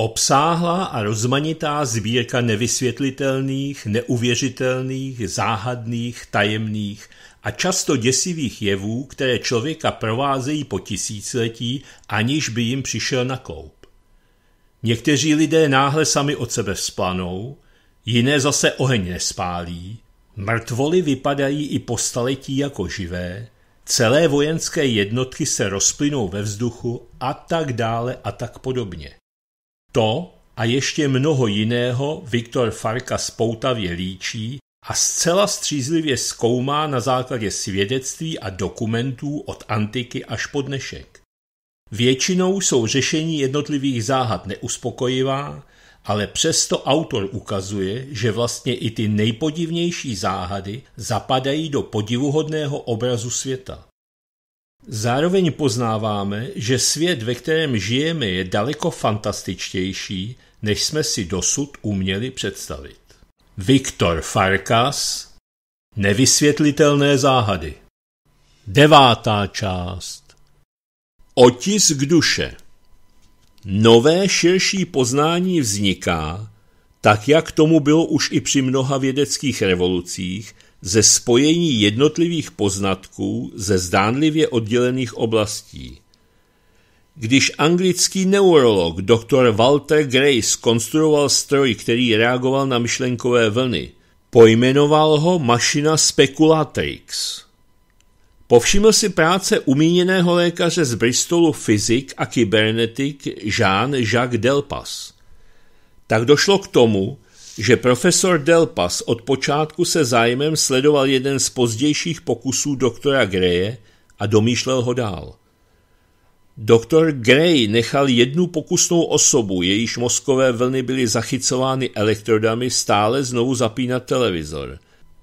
Obsáhlá a rozmanitá sbírka nevysvětlitelných, neuvěřitelných, záhadných, tajemných a často děsivých jevů, které člověka provázejí po tisíciletí, aniž by jim přišel na koup. Někteří lidé náhle sami od sebe vzplanou, jiné zase oheň nespálí, mrtvoly vypadají i po staletí jako živé, celé vojenské jednotky se rozplynou ve vzduchu a tak dále a tak podobně. To a ještě mnoho jiného Viktor Farka spoutavě líčí a zcela střízlivě zkoumá na základě svědectví a dokumentů od antiky až po dnešek. Většinou jsou řešení jednotlivých záhad neuspokojivá, ale přesto autor ukazuje, že vlastně i ty nejpodivnější záhady zapadají do podivuhodného obrazu světa. Zároveň poznáváme, že svět, ve kterém žijeme, je daleko fantastičtější, než jsme si dosud uměli představit. Viktor Farkas Nevysvětlitelné záhady Devátá část Otisk duše Nové širší poznání vzniká, tak jak tomu bylo už i při mnoha vědeckých revolucích – ze spojení jednotlivých poznatků ze zdánlivě oddělených oblastí. Když anglický neurolog dr. Walter Grace konstruoval stroj, který reagoval na myšlenkové vlny, pojmenoval ho mašina Speculatrix. Povšiml si práce umíněného lékaře z Bristolu fyzik a kybernetik Jean-Jacques Delpas. Tak došlo k tomu, že profesor Delpas od počátku se zájmem sledoval jeden z pozdějších pokusů doktora Greje a domýšlel ho dál. Doktor Gray nechal jednu pokusnou osobu, jejíž mozkové vlny byly zachycovány elektrodami, stále znovu zapínat televizor.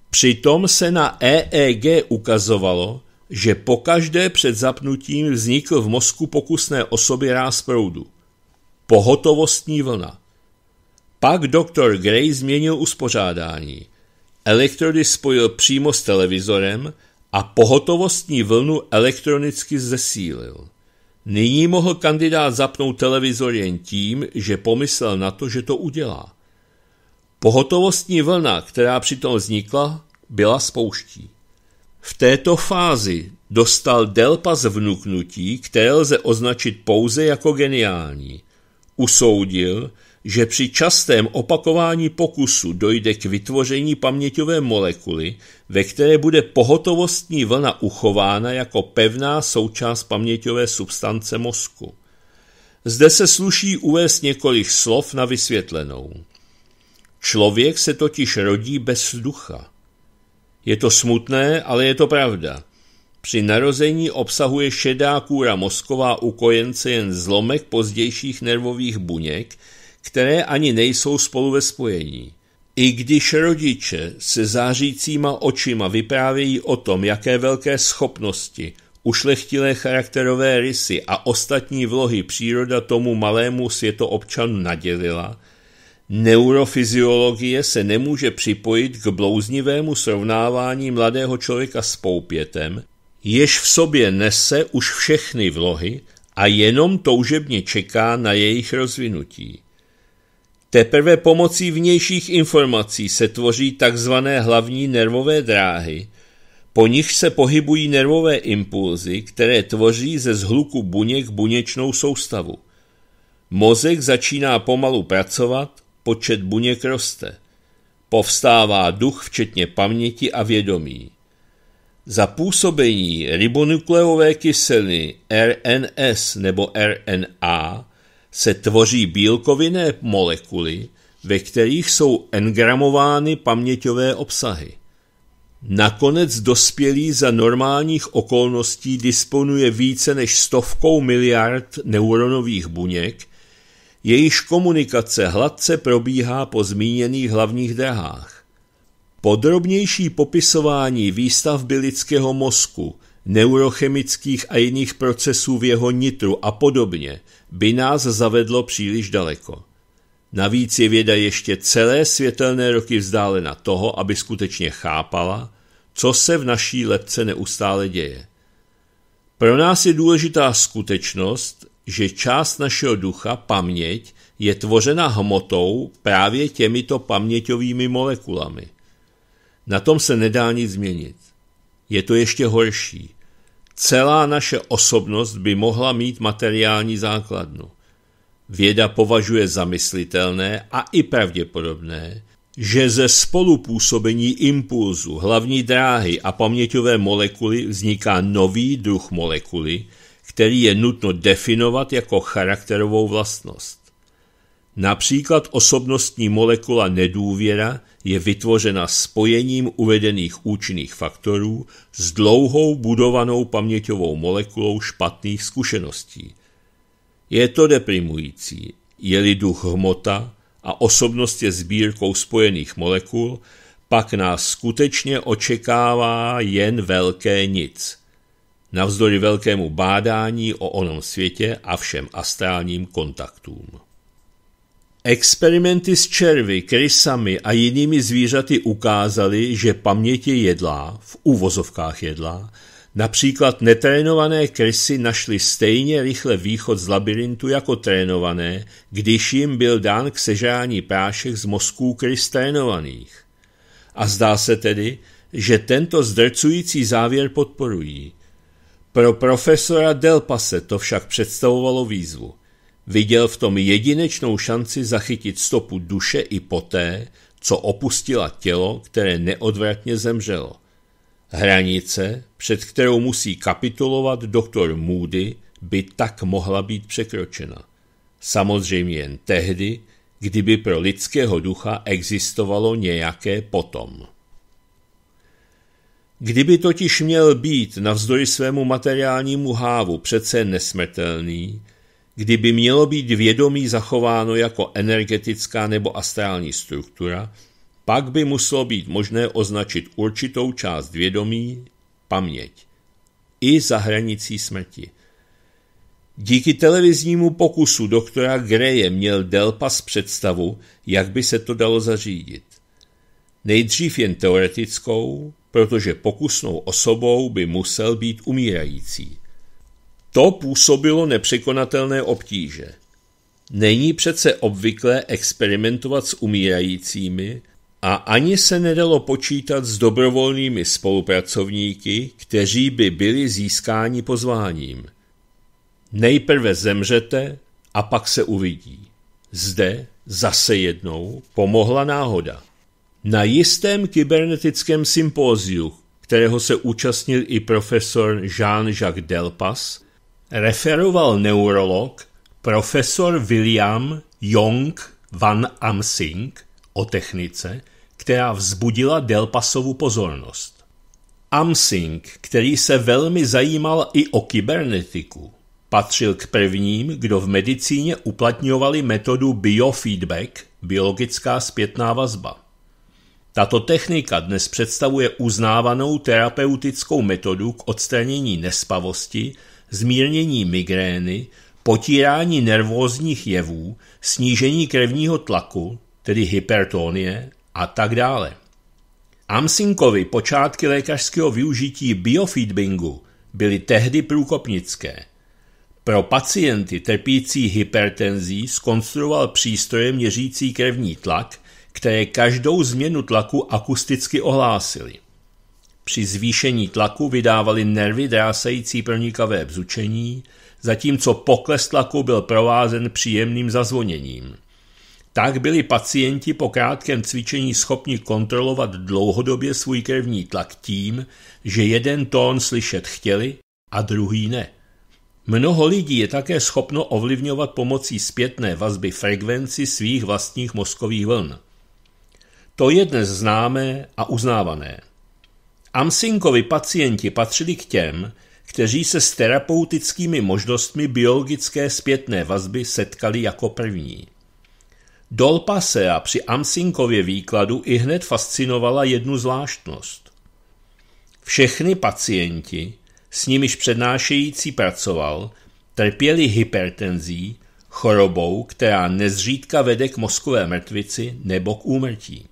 Přitom se na EEG ukazovalo, že pokaždé před zapnutím vznikl v mozku pokusné osoby ráz proudu. Pohotovostní vlna. Pak doktor Gray změnil uspořádání. Elektrody spojil přímo s televizorem a pohotovostní vlnu elektronicky zesílil. Nyní mohl kandidát zapnout televizor jen tím, že pomyslel na to, že to udělá. Pohotovostní vlna, která přitom vznikla, byla spouští. V této fázi dostal Delpa z vnuknutí, které lze označit pouze jako geniální. Usoudil, že při častém opakování pokusu dojde k vytvoření paměťové molekuly, ve které bude pohotovostní vlna uchována jako pevná součást paměťové substance mozku. Zde se sluší uvést několik slov na vysvětlenou. Člověk se totiž rodí bez ducha. Je to smutné, ale je to pravda. Při narození obsahuje šedá kůra mozková u kojence jen zlomek pozdějších nervových buněk, které ani nejsou spolu ve spojení. I když rodiče se zářícíma očima vyprávějí o tom, jaké velké schopnosti, ušlechtilé charakterové rysy a ostatní vlohy příroda tomu malému světoobčanu nadělila, neurofyziologie se nemůže připojit k blouznivému srovnávání mladého člověka s poupětem, jež v sobě nese už všechny vlohy a jenom toužebně čeká na jejich rozvinutí. Teprve pomocí vnějších informací se tvoří tzv. hlavní nervové dráhy, po nich se pohybují nervové impulzy, které tvoří ze zhluku buněk buněčnou soustavu. Mozek začíná pomalu pracovat, počet buněk roste. Povstává duch včetně paměti a vědomí. Za působení ribonukleové kyseliny RNS nebo RNA se tvoří bílkovinné molekuly, ve kterých jsou engramovány paměťové obsahy. Nakonec dospělý za normálních okolností disponuje více než stovkou miliard neuronových buněk, jejíž komunikace hladce probíhá po zmíněných hlavních drahách. Podrobnější popisování výstavby lidského mozku – neurochemických a jiných procesů v jeho nitru a podobně by nás zavedlo příliš daleko. Navíc je věda ještě celé světelné roky vzdálena toho, aby skutečně chápala, co se v naší lepce neustále děje. Pro nás je důležitá skutečnost, že část našeho ducha, paměť, je tvořena hmotou právě těmito paměťovými molekulami. Na tom se nedá nic změnit. Je to ještě horší. Celá naše osobnost by mohla mít materiální základnu. Věda považuje za myslitelné a i pravděpodobné, že ze spolupůsobení impulzu, hlavní dráhy a paměťové molekuly vzniká nový druh molekuly, který je nutno definovat jako charakterovou vlastnost. Například osobnostní molekula nedůvěra je vytvořena spojením uvedených účinných faktorů s dlouhou budovanou paměťovou molekulou špatných zkušeností. Je to deprimující, je-li duch hmota a osobnost je sbírkou spojených molekul, pak nás skutečně očekává jen velké nic. Navzdory velkému bádání o onom světě a všem astrálním kontaktům. Experimenty s červy, krysami a jinými zvířaty ukázaly, že paměti jedlá, v uvozovkách jedlá, například netrénované krysy našly stejně rychle východ z labirintu jako trénované, když jim byl dán k sežání prášek z mozků krys trénovaných. A zdá se tedy, že tento zdrcující závěr podporují. Pro profesora Delpase to však představovalo výzvu – Viděl v tom jedinečnou šanci zachytit stopu duše i poté, co opustila tělo, které neodvratně zemřelo. Hranice, před kterou musí kapitulovat doktor Moody, by tak mohla být překročena. Samozřejmě jen tehdy, kdyby pro lidského ducha existovalo nějaké potom. Kdyby totiž měl být navzdory svému materiálnímu hávu přece nesmrtelný, kdyby mělo být vědomí zachováno jako energetická nebo astrální struktura, pak by muselo být možné označit určitou část vědomí, paměť, i za hranicí smrti. Díky televiznímu pokusu doktora Greje měl Delpas představu, jak by se to dalo zařídit. Nejdřív jen teoretickou, protože pokusnou osobou by musel být umírající. To působilo nepřekonatelné obtíže. Není přece obvyklé experimentovat s umírajícími a ani se nedalo počítat s dobrovolnými spolupracovníky, kteří by byli získáni pozváním. Nejprve zemřete a pak se uvidí. Zde zase jednou pomohla náhoda. Na jistém kybernetickém sympóziu, kterého se účastnil i profesor Jean-Jacques Delpas, referoval neurolog profesor William Jong van Amsing o technice, která vzbudila Delpasovu pozornost. Amsing, který se velmi zajímal i o kybernetiku, patřil k prvním, kdo v medicíně uplatňovali metodu biofeedback, biologická zpětná vazba. Tato technika dnes představuje uznávanou terapeutickou metodu k odstranění nespavosti zmírnění migrény, potírání nervózních jevů, snížení krevního tlaku, tedy hypertonie a tak dále. Amsinkovi počátky lékařského využití biofeedbingu byly tehdy průkopnické. Pro pacienty trpící hypertenzí skonstruoval přístroje měřící krevní tlak, které každou změnu tlaku akusticky ohlásily. Při zvýšení tlaku vydávaly nervy drásající pronikavé bzučení, zatímco pokles tlaku byl provázen příjemným zazvoněním. Tak byli pacienti po krátkém cvičení schopni kontrolovat dlouhodobě svůj krevní tlak tím, že jeden tón slyšet chtěli a druhý ne. Mnoho lidí je také schopno ovlivňovat pomocí zpětné vazby frekvenci svých vlastních mozkových vln. To je dnes známé a uznávané. Amsinkovi pacienti patřili k těm, kteří se s terapeutickými možnostmi biologické zpětné vazby setkali jako první. Dolpasea při Amsinkově výkladu i hned fascinovala jednu zvláštnost. Všechny pacienti, s nimiž přednášející pracoval, trpěli hypertenzí, chorobou, která nezřídka vede k mozkové mrtvici nebo k úmrtí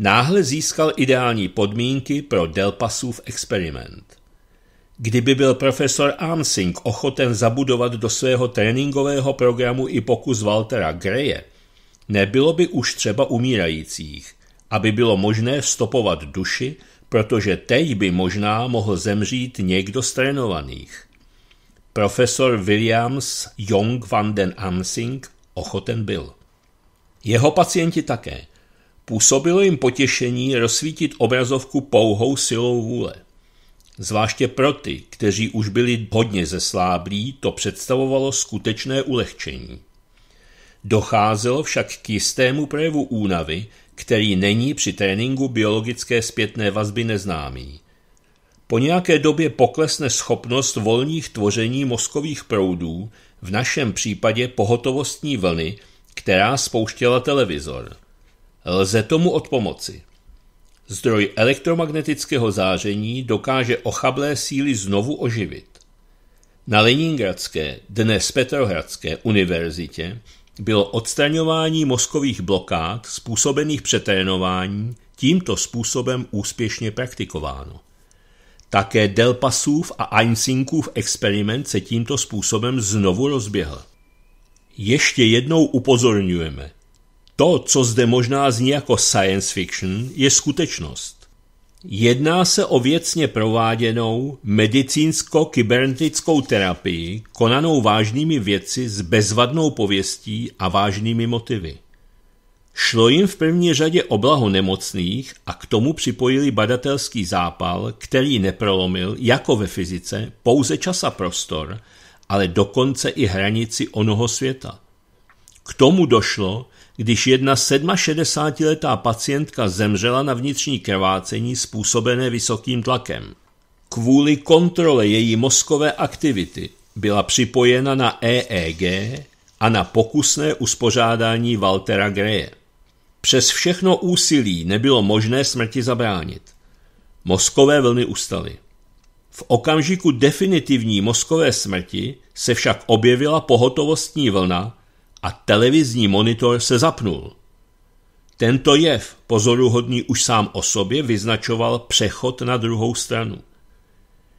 náhle získal ideální podmínky pro Delpasův experiment. Kdyby byl profesor Armsing ochoten zabudovat do svého tréninkového programu i pokus Waltera Greje, nebylo by už třeba umírajících, aby bylo možné stopovat duši, protože teď by možná mohl zemřít někdo z trénovaných. Profesor Williams Jong van den Armsing ochoten byl. Jeho pacienti také. Působilo jim potěšení rozsvítit obrazovku pouhou silou vůle. Zvláště pro ty, kteří už byli hodně zesláblí, to představovalo skutečné ulehčení. Docházelo však k jistému projevu únavy, který není při tréninku biologické zpětné vazby neznámý. Po nějaké době poklesne schopnost volných tvoření mozkových proudů, v našem případě pohotovostní vlny, která spouštěla televizor. Lze tomu odpomoci. Zdroj elektromagnetického záření dokáže ochablé síly znovu oživit. Na Leningradské, dnes Petrohradské univerzitě bylo odstraňování mozkových blokád způsobených přetrénování tímto způsobem úspěšně praktikováno. Také Delpasův a Einsinkův experiment se tímto způsobem znovu rozběhl. Ještě jednou upozorňujeme, to, co zde možná zní jako science fiction, je skutečnost. Jedná se o věcně prováděnou medicínsko-kybernetickou terapii, konanou vážnými věci s bezvadnou pověstí a vážnými motivy. Šlo jim v první řadě o blaho nemocných a k tomu připojili badatelský zápal, který neprolomil, jako ve fyzice, pouze čas a prostor, ale dokonce i hranici onoho světa. K tomu došlo, když jedna 67-letá pacientka zemřela na vnitřní krvácení způsobené vysokým tlakem. Kvůli kontrole její mozkové aktivity byla připojena na EEG a na pokusné uspořádání Waltera Greje. Přes všechno úsilí nebylo možné smrti zabránit. Mozkové vlny ustaly. V okamžiku definitivní mozkové smrti se však objevila pohotovostní vlna, a televizní monitor se zapnul. Tento jev, pozoruhodný už sám o sobě, vyznačoval přechod na druhou stranu.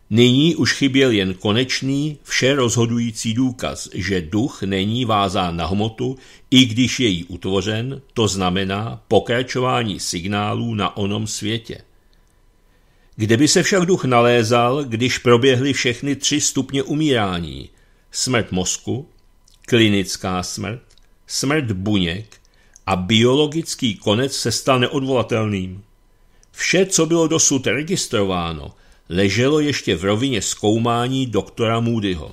Nyní už chyběl jen konečný, vše rozhodující důkaz, že duch není vázán na hmotu, i když je jí utvořen, to znamená pokračování signálů na onom světě. Kde by se však duch nalézal, když proběhly všechny tři stupně umírání? Smrt mozku, klinická smrt, smrt buněk a biologický konec se stal neodvolatelným. Vše, co bylo dosud registrováno, leželo ještě v rovině zkoumání doktora Moodyho.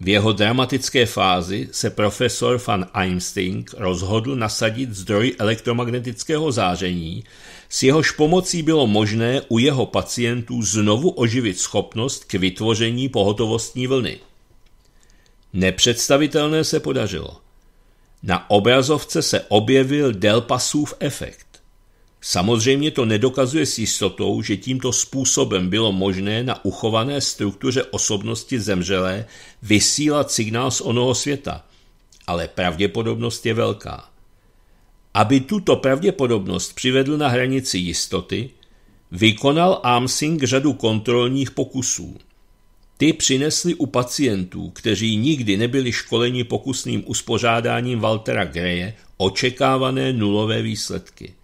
V jeho dramatické fázi se profesor van Einstein rozhodl nasadit zdroj elektromagnetického záření, s jehož pomocí bylo možné u jeho pacientů znovu oživit schopnost k vytvoření pohotovostní vlny. Nepředstavitelné se podařilo. Na obrazovce se objevil Delpasův efekt. Samozřejmě to nedokazuje s jistotou, že tímto způsobem bylo možné na uchované struktuře osobnosti zemřelé vysílat signál z onoho světa, ale pravděpodobnost je velká. Aby tuto pravděpodobnost přivedl na hranici jistoty, vykonal Amsing řadu kontrolních pokusů. Ty přinesli u pacientů, kteří nikdy nebyli školeni pokusným uspořádáním Waltera Greje, očekávané nulové výsledky.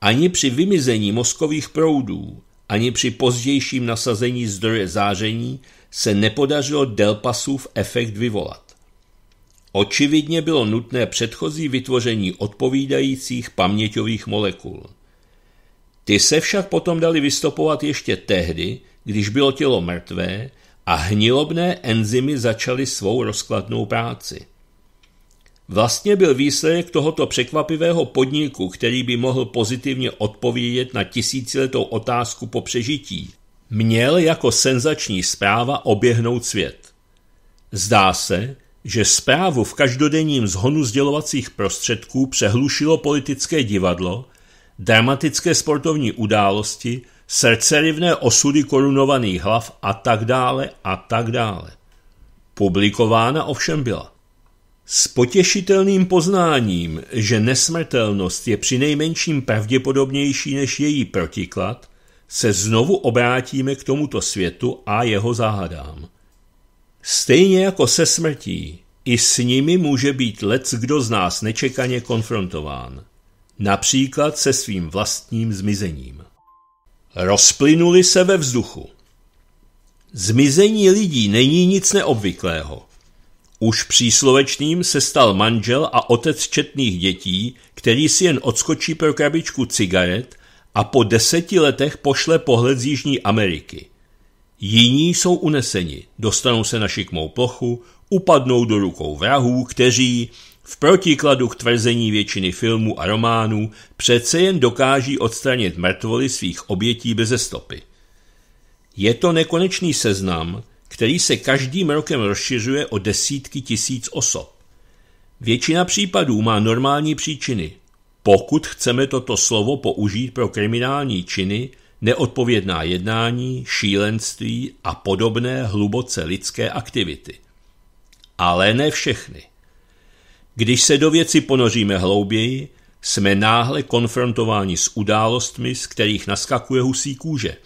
Ani při vymizení mozkových proudů, ani při pozdějším nasazení zdroje záření se nepodařilo Delpasův efekt vyvolat. Očividně bylo nutné předchozí vytvoření odpovídajících paměťových molekul. Ty se však potom dali vystopovat ještě tehdy, když bylo tělo mrtvé a hnilobné enzymy začaly svou rozkladnou práci. Vlastně byl výsledek tohoto překvapivého podniku, který by mohl pozitivně odpovědět na tisíciletou otázku po přežití, měl jako senzační zpráva oběhnout svět. Zdá se, že zprávu v každodenním zhonu sdělovacích prostředků přehlušilo politické divadlo, dramatické sportovní události, srdcerivné osudy korunovaných hlav a tak dále a tak dále. Publikována ovšem byla. S potěšitelným poznáním, že nesmrtelnost je při nejmenším pravděpodobnější než její protiklad, se znovu obrátíme k tomuto světu a jeho záhadám. Stejně jako se smrtí, i s nimi může být lec kdo z nás nečekaně konfrontován, například se svým vlastním zmizením. Rozplynuli se ve vzduchu. Zmizení lidí není nic neobvyklého. Už příslovečným se stal manžel a otec četných dětí, který si jen odskočí pro krabičku cigaret a po deseti letech pošle pohled z Jižní Ameriky. Jiní jsou uneseni, dostanou se na šikmou plochu, upadnou do rukou vrahů, kteří v protikladu k tvrzení většiny filmů a románů přece jen dokáží odstranit mrtvoly svých obětí beze stopy. Je to nekonečný seznam, který se každým rokem rozšiřuje o desítky tisíc osob. Většina případů má normální příčiny. Pokud chceme toto slovo použít pro kriminální činy, neodpovědná jednání, šílenství a podobné hluboce lidské aktivity. Ale ne všechny. Když se do věci ponoříme hlouběji, jsme náhle konfrontováni s událostmi, z kterých naskakuje husí kůže.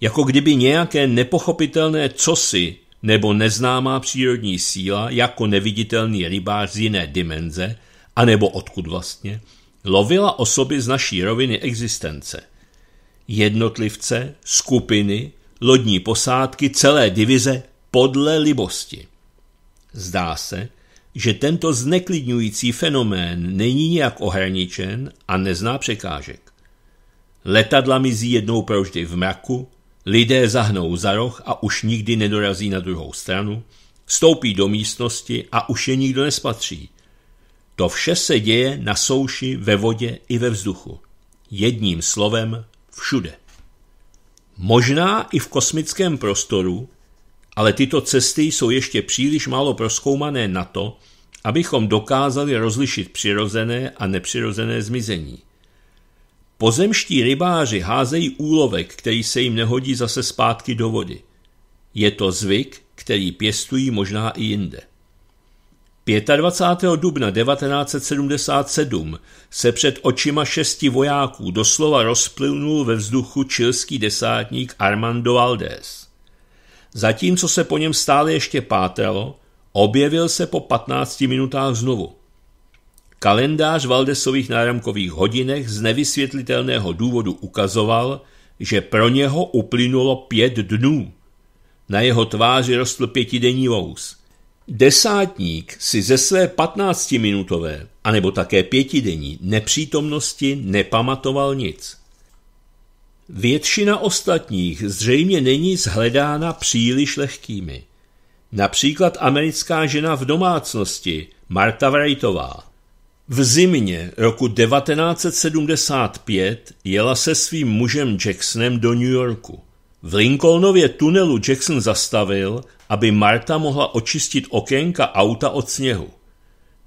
Jako kdyby nějaké nepochopitelné cosi nebo neznámá přírodní síla jako neviditelný rybář z jiné dimenze, anebo odkud vlastně, lovila osoby z naší roviny existence. Jednotlivce, skupiny, lodní posádky, celé divize podle libosti. Zdá se, že tento zneklidňující fenomén není nijak ohraničen a nezná překážek. Letadla mizí jednou proždy v mraku, lidé zahnou za roh a už nikdy nedorazí na druhou stranu, vstoupí do místnosti a už je nikdo nespatří. To vše se děje na souši, ve vodě i ve vzduchu. Jedním slovem všude. Možná i v kosmickém prostoru, ale tyto cesty jsou ještě příliš málo proskoumané na to, abychom dokázali rozlišit přirozené a nepřirozené zmizení. Pozemští rybáři házejí úlovek, který se jim nehodí zase zpátky do vody. Je to zvyk, který pěstují možná i jinde. 25. dubna 1977 se před očima šesti vojáků doslova rozplynul ve vzduchu čilský desátník Armando Valdés. Zatímco se po něm stále ještě pátral, objevil se po 15 minutách znovu. Kalendář Valdesových náramkových hodinech z nevysvětlitelného důvodu ukazoval, že pro něho uplynulo pět dnů. Na jeho tváři rostl pětidenní vous. Desátník si ze své patnáctiminutové, anebo také pětidenní nepřítomnosti nepamatoval nic. Většina ostatních zřejmě není zhledána příliš lehkými. Například americká žena v domácnosti Marta Wrightová. V zimě roku 1975 jela se svým mužem Jacksonem do New Yorku. V Lincolnově tunelu Jackson zastavil, aby Marta mohla očistit okénka auta od sněhu.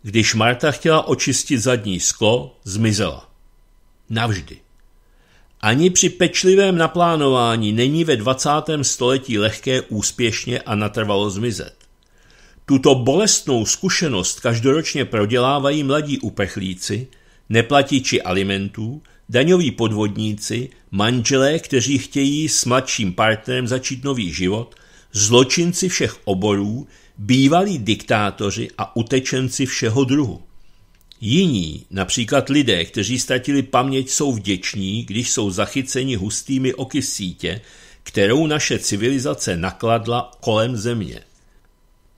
Když Marta chtěla očistit zadní sklo, zmizela. Navždy. Ani při pečlivém naplánování není ve 20. století lehké úspěšně a natrvalo zmizet. Tuto bolestnou zkušenost každoročně prodělávají mladí uprchlíci, neplatiči alimentů, daňoví podvodníci, manželé, kteří chtějí s mladším partnerem začít nový život, zločinci všech oborů, bývalí diktátoři a utečenci všeho druhu. Jiní, například lidé, kteří ztratili paměť, jsou vděční, když jsou zachyceni hustými oky sítě, kterou naše civilizace nakladla kolem země.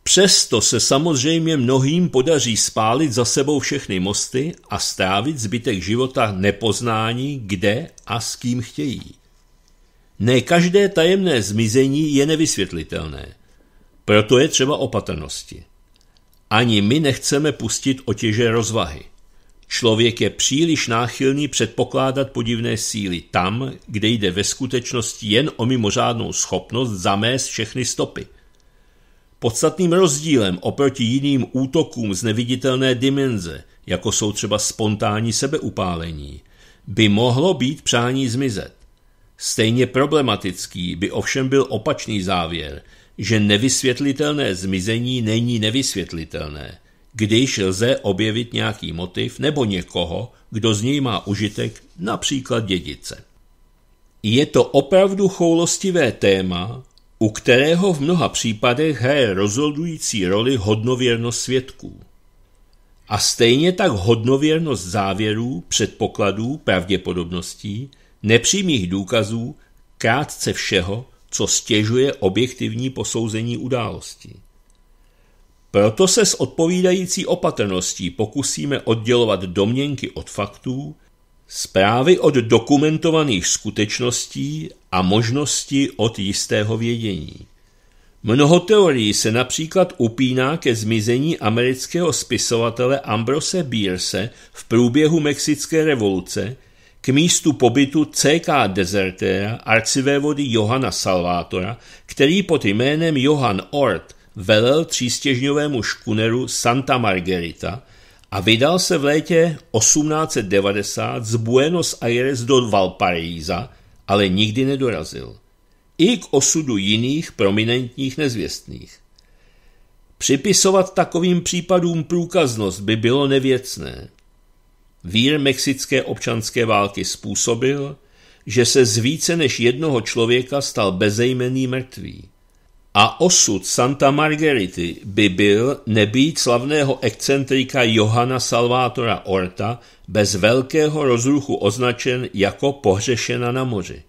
Přesto se samozřejmě mnohým podaří spálit za sebou všechny mosty a strávit zbytek života nepoznání, kde a s kým chtějí. Ne každé tajemné zmizení je nevysvětlitelné, proto je třeba opatrnosti. Ani my nechceme pustit otěže rozvahy. Člověk je příliš náchylný předpokládat podivné síly tam, kde jde ve skutečnosti jen o mimořádnou schopnost zamést všechny stopy. Podstatným rozdílem oproti jiným útokům z neviditelné dimenze, jako jsou třeba spontánní sebeupálení, by mohlo být přání zmizet. Stejně problematický by ovšem byl opačný závěr – že nevysvětlitelné zmizení není nevysvětlitelné, když lze objevit nějaký motiv nebo někoho, kdo z něj má užitek, například dědice. Je to opravdu choulostivé téma, u kterého v mnoha případech hraje rozhodující roli hodnověrnost svědků. A stejně tak hodnověrnost závěrů, předpokladů, pravděpodobností, nepřímých důkazů, krátce všeho, co stěžuje objektivní posouzení události. Proto se s odpovídající opatrností pokusíme oddělovat domněnky od faktů, zprávy od dokumentovaných skutečností a možnosti od jistého vědění. Mnoho teorií se například upíná ke zmizení amerického spisovatele Ambrose Bierce v průběhu Mexické revoluce – k místu pobytu CK desertera arcivévody Johana Salvátora, který pod jménem Johan Ort velel třístěžňovému škuneru Santa Margherita a vydal se v létě 1890 z Buenos Aires do Valparaisa, ale nikdy nedorazil. I k osudu jiných prominentních nezvěstných. Připisovat takovým případům průkaznost by bylo nevěcné. Vír mexické občanské války způsobil, že se z více než jednoho člověka stal bezejmený mrtvý. A osud Santa Margarity by byl nebýt slavného excentrika Johana Salvátora Orta bez velkého rozruchu označen jako pohřešena na moři.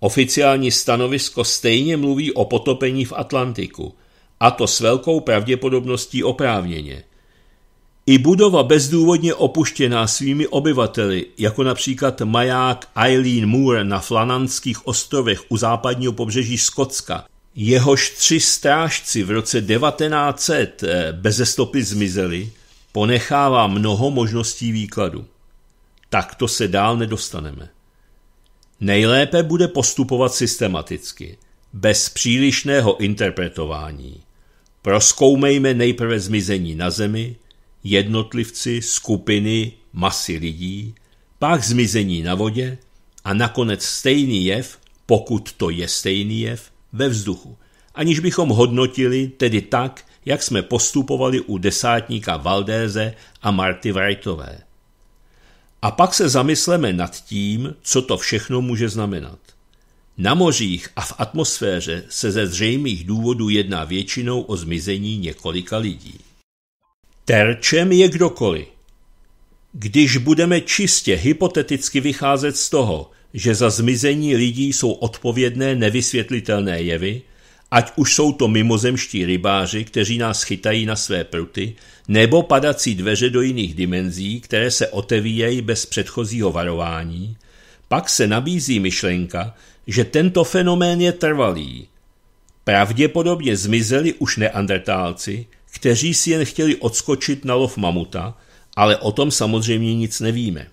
Oficiální stanovisko stejně mluví o potopení v Atlantiku, a to s velkou pravděpodobností oprávněně. I budova bezdůvodně opuštěná svými obyvateli, jako například maják Eileen Moore na Flanandských ostrovech u západního pobřeží Skotska, jehož tři strážci v roce 1900 eh, beze stopy zmizeli, ponechává mnoho možností výkladu. Tak to se dál nedostaneme. Nejlépe bude postupovat systematicky, bez přílišného interpretování. Proskoumejme nejprve zmizení na zemi, jednotlivci, skupiny, masy lidí, pak zmizení na vodě a nakonec stejný jev, pokud to je stejný jev, ve vzduchu, aniž bychom hodnotili tedy tak, jak jsme postupovali u desátníka Valdéze a Marty Wrightové. A pak se zamysleme nad tím, co to všechno může znamenat. Na mořích a v atmosféře se ze zřejmých důvodů jedná většinou o zmizení několika lidí. Terčem je kdokoliv. Když budeme čistě hypoteticky vycházet z toho, že za zmizení lidí jsou odpovědné nevysvětlitelné jevy, ať už jsou to mimozemští rybáři, kteří nás chytají na své pruty, nebo padací dveře do jiných dimenzí, které se otevíjejí bez předchozího varování, pak se nabízí myšlenka, že tento fenomén je trvalý. Pravděpodobně zmizeli už neandertálci, kteří si jen chtěli odskočit na lov mamuta, ale o tom samozřejmě nic nevíme.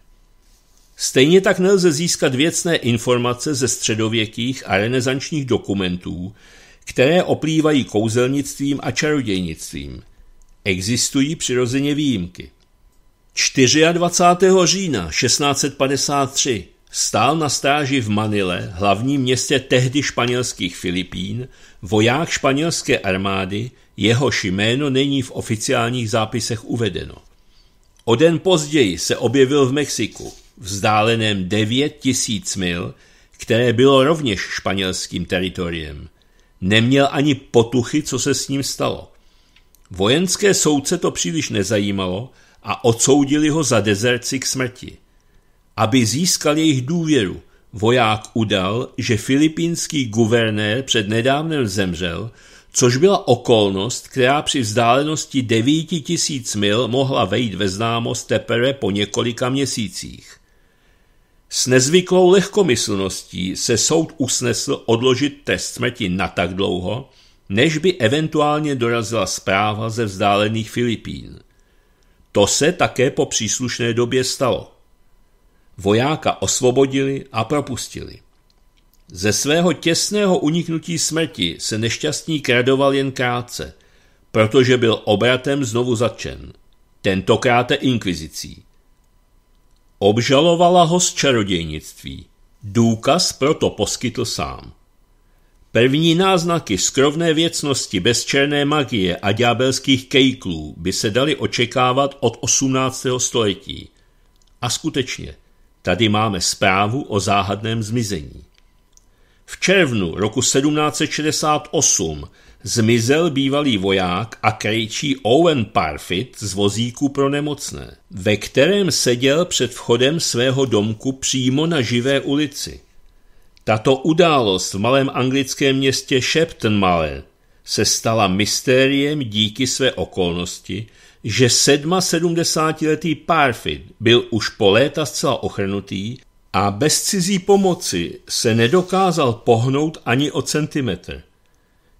Stejně tak nelze získat věcné informace ze středověkých a renesančních dokumentů, které oplývají kouzelnictvím a čarodějnictvím. Existují přirozeně výjimky. 24. října 1653 Stál na stáži v Manile, hlavním městě tehdy španělských Filipín, voják španělské armády, jehož jméno není v oficiálních zápisech uvedeno. O den později se objevil v Mexiku, vzdáleném 9 tisíc mil, které bylo rovněž španělským teritoriem. Neměl ani potuchy, co se s ním stalo. Vojenské soudce to příliš nezajímalo a odsoudili ho za dezerci k smrti. Aby získal jejich důvěru, voják udal, že filipínský guvernér před nedávnem zemřel, což byla okolnost, která při vzdálenosti 9000 mil mohla vejít ve známost teprve po několika měsících. S nezvyklou lehkomyslností se soud usnesl odložit test smrti na tak dlouho, než by eventuálně dorazila zpráva ze vzdálených Filipín. To se také po příslušné době stalo. Vojáka osvobodili a propustili. Ze svého těsného uniknutí smrti se nešťastník kradoval jen krátce, protože byl obratem znovu začen, tentokráte inkvizicí. Obžalovala ho z čarodějnictví, důkaz proto poskytl sám. První náznaky skrovné věcnosti bez černé magie a ďábelských kejklů by se daly očekávat od 18. století. A skutečně, Tady máme zprávu o záhadném zmizení. V červnu roku 1768 zmizel bývalý voják a krejčí Owen Parfit z vozíku pro nemocné, ve kterém seděl před vchodem svého domku přímo na živé ulici. Tato událost v malém anglickém městě Shepton se stala mystériem díky své okolnosti, že sedma sedmdesátiletý Parfit byl už po léta zcela ochrnutý a bez cizí pomoci se nedokázal pohnout ani o centimetr.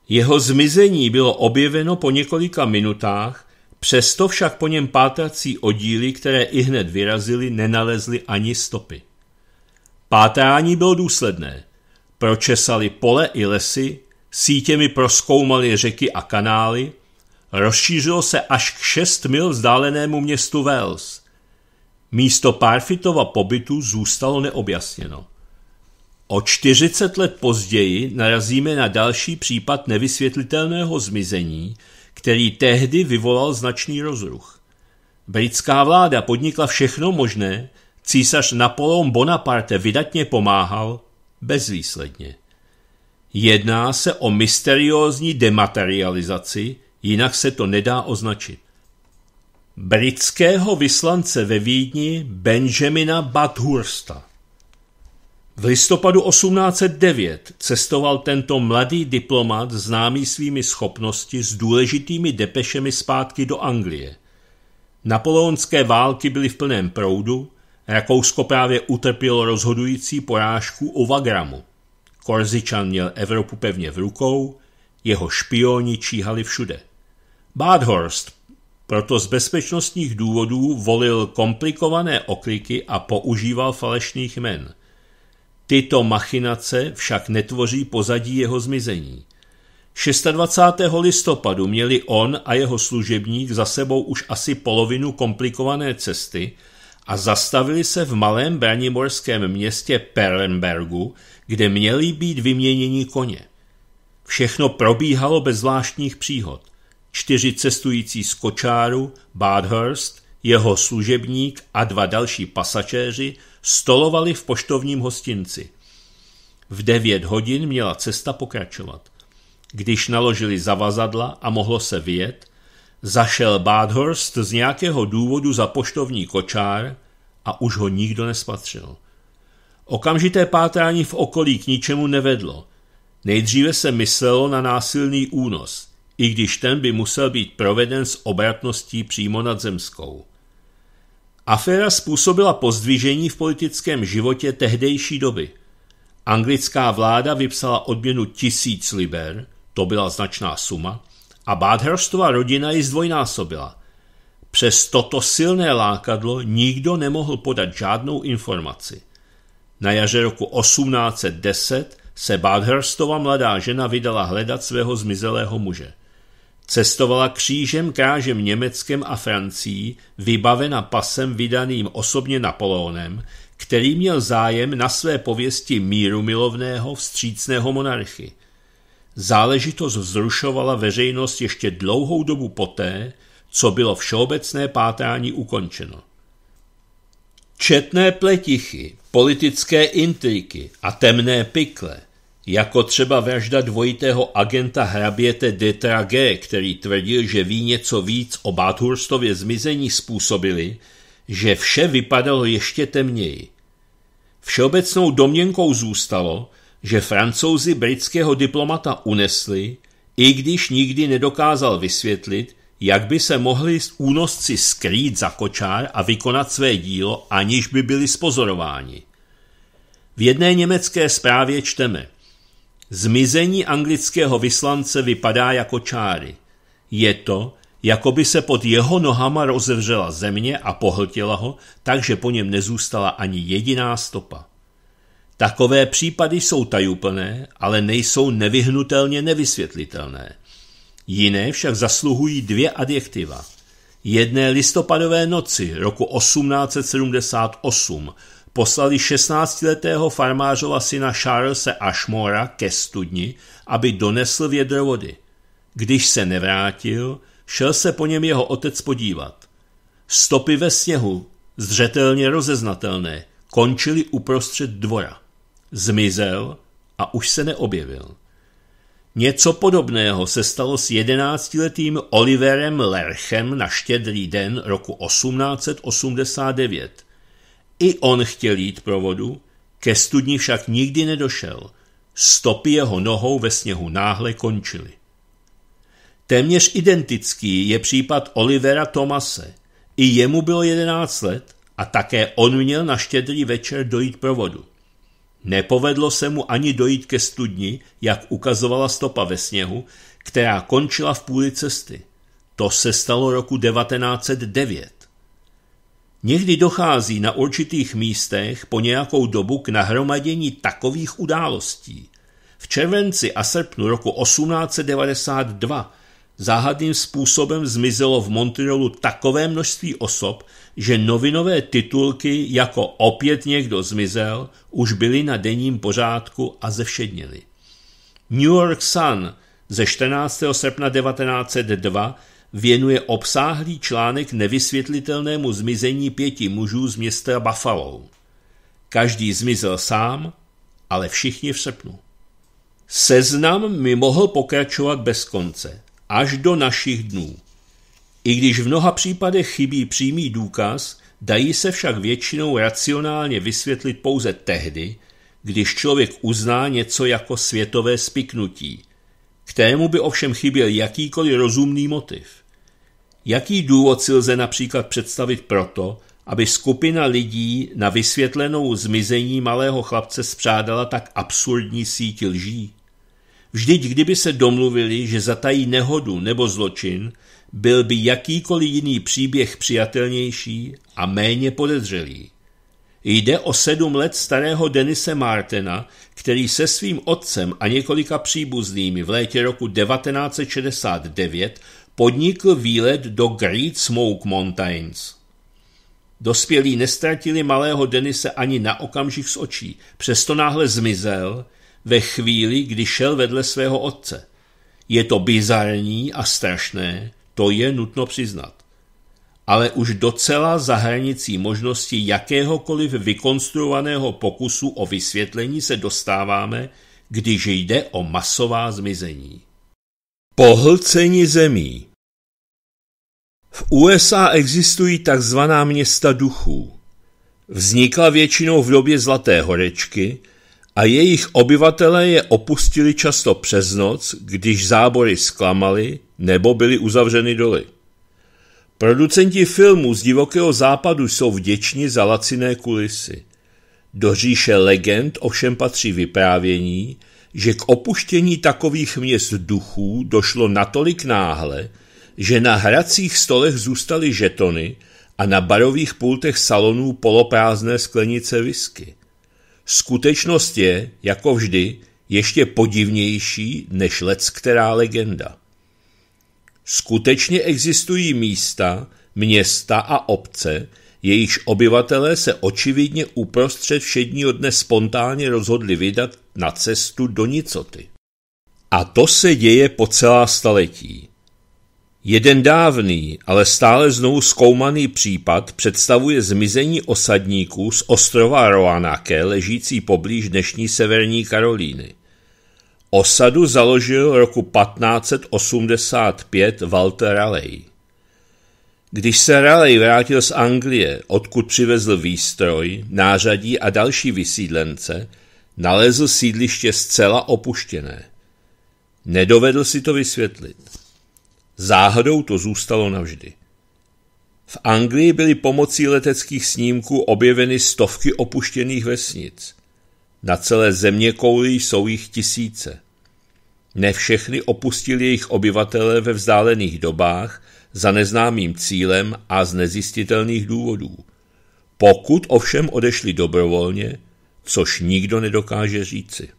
Jeho zmizení bylo objeveno po několika minutách, přesto však po něm pátrací oddíly, které i hned vyrazili, nenalezly ani stopy. Pátrání bylo důsledné. Pročesali pole i lesy, sítěmi proskoumali řeky a kanály – rozšířilo se až k 6 mil vzdálenému městu Wales. Místo Parfitova pobytu zůstalo neobjasněno. O 40 let později narazíme na další případ nevysvětlitelného zmizení, který tehdy vyvolal značný rozruch. Britská vláda podnikla všechno možné, císař Napoleon Bonaparte vydatně pomáhal, bezvýsledně. Jedná se o mysteriózní dematerializaci, jinak se to nedá označit. Britského vyslance ve Vídni Benjamina Bathursta. V listopadu 1809 cestoval tento mladý diplomat známý svými schopnosti s důležitými depešemi zpátky do Anglie. Napoleonské války byly v plném proudu, Rakousko právě utrpělo rozhodující porážku u Vagramu. Korzičan měl Evropu pevně v rukou, jeho špioni číhali všude. Badhorst proto z bezpečnostních důvodů volil komplikované okliky a používal falešných jmen. Tyto machinace však netvoří pozadí jeho zmizení. 26. listopadu měli on a jeho služebník za sebou už asi polovinu komplikované cesty a zastavili se v malém branimorském městě Perlenbergu, kde měli být vyměněni koně. Všechno probíhalo bez zvláštních příhod čtyři cestující z kočáru, Badhurst, jeho služebník a dva další pasažéři stolovali v poštovním hostinci. V devět hodin měla cesta pokračovat. Když naložili zavazadla a mohlo se vyjet, zašel Badhurst z nějakého důvodu za poštovní kočár a už ho nikdo nespatřil. Okamžité pátrání v okolí k ničemu nevedlo. Nejdříve se myslelo na násilný únos – i když ten by musel být proveden s obratností přímo nadzemskou. Aféra způsobila pozdvižení v politickém životě tehdejší doby. Anglická vláda vypsala odměnu tisíc liber, to byla značná suma, a Bádhrostova rodina ji zdvojnásobila. Přes toto silné lákadlo nikdo nemohl podat žádnou informaci. Na jaře roku 1810 se Bádhrstova mladá žena vydala hledat svého zmizelého muže. Cestovala křížem krážem Německem a Francií, vybavena pasem vydaným osobně Napoleonem, který měl zájem na své pověsti míru milovného vstřícného monarchy. Záležitost vzrušovala veřejnost ještě dlouhou dobu poté, co bylo všeobecné pátrání ukončeno. Četné pletichy, politické intriky a temné pikle – jako třeba vražda dvojitého agenta hraběte de Trage, který tvrdil, že ví něco víc o Bathurstovi zmizení způsobili, že vše vypadalo ještě temněji. Všeobecnou domněnkou zůstalo, že francouzi britského diplomata unesli, i když nikdy nedokázal vysvětlit, jak by se mohli únosci skrýt za kočár a vykonat své dílo, aniž by byli spozorováni. V jedné německé zprávě čteme – Zmizení anglického vyslance vypadá jako čáry. Je to, jako by se pod jeho nohama rozevřela země a pohltila ho, takže po něm nezůstala ani jediná stopa. Takové případy jsou tajuplné, ale nejsou nevyhnutelně nevysvětlitelné. Jiné však zasluhují dvě adjektiva. Jedné listopadové noci roku 1878 poslali 16-letého farmářova syna Charlesa Ashmora ke studni, aby donesl vědro vody. Když se nevrátil, šel se po něm jeho otec podívat. Stopy ve sněhu, zřetelně rozeznatelné, končily uprostřed dvora. Zmizel a už se neobjevil. Něco podobného se stalo s jedenáctiletým Oliverem Lerchem na štědrý den roku 1889, i on chtěl jít pro vodu, ke studni však nikdy nedošel. Stopy jeho nohou ve sněhu náhle končily. Téměř identický je případ Olivera Tomase. I jemu bylo 11 let a také on měl na štědrý večer dojít pro vodu. Nepovedlo se mu ani dojít ke studni, jak ukazovala stopa ve sněhu, která končila v půli cesty. To se stalo roku 1909. Někdy dochází na určitých místech po nějakou dobu k nahromadění takových událostí. V červenci a srpnu roku 1892 záhadným způsobem zmizelo v Montrealu takové množství osob, že novinové titulky jako opět někdo zmizel už byly na denním pořádku a zevšednily. New York Sun ze 14. srpna 1902 věnuje obsáhlý článek nevysvětlitelnému zmizení pěti mužů z města Buffalo. Každý zmizel sám, ale všichni v srpnu. Seznam mi mohl pokračovat bez konce, až do našich dnů. I když v mnoha případech chybí přímý důkaz, dají se však většinou racionálně vysvětlit pouze tehdy, když člověk uzná něco jako světové spiknutí. K tému by ovšem chyběl jakýkoliv rozumný motiv. Jaký důvod si lze například představit proto, aby skupina lidí na vysvětlenou zmizení malého chlapce spřádala tak absurdní síť lží? Vždyť kdyby se domluvili, že zatají nehodu nebo zločin, byl by jakýkoliv jiný příběh přijatelnější a méně podezřelý. Jde o sedm let starého Denise Martena, který se svým otcem a několika příbuznými v létě roku 1969 podnikl výlet do Great Smoke Mountains. Dospělí nestratili malého Denise ani na okamžik z očí, přesto náhle zmizel ve chvíli, kdy šel vedle svého otce. Je to bizarní a strašné, to je nutno přiznat. Ale už docela za hranicí možnosti jakéhokoliv vykonstruovaného pokusu o vysvětlení se dostáváme, když jde o masová zmizení. Pohlcení zemí V USA existují takzvaná města duchů. Vznikla většinou v době Zlaté horečky a jejich obyvatelé je opustili často přes noc, když zábory zklamaly nebo byly uzavřeny doly. Producenti filmů z divokého západu jsou vděční za laciné kulisy. Do říše legend ovšem patří vyprávění – že k opuštění takových měst duchů došlo natolik náhle, že na hracích stolech zůstaly žetony a na barových pultech salonů poloprázdné sklenice whisky. Skutečnost je, jako vždy, ještě podivnější než lec která legenda. Skutečně existují místa, města a obce, jejichž obyvatelé se očividně uprostřed všedního dne spontánně rozhodli vydat na cestu do nicoty. A to se děje po celá staletí. Jeden dávný, ale stále znovu zkoumaný případ představuje zmizení osadníků z ostrova Roanake, ležící poblíž dnešní severní Karolíny. Osadu založil roku 1585 Walter Raleigh. Když se Raleigh vrátil z Anglie, odkud přivezl výstroj, nářadí a další vysídlence – nalezl sídliště zcela opuštěné. Nedovedl si to vysvětlit. Záhadou to zůstalo navždy. V Anglii byly pomocí leteckých snímků objeveny stovky opuštěných vesnic. Na celé země kouly jsou jich tisíce. Ne všechny opustili jejich obyvatele ve vzdálených dobách za neznámým cílem a z nezjistitelných důvodů. Pokud ovšem odešli dobrovolně, což nikdo nedokáže říci.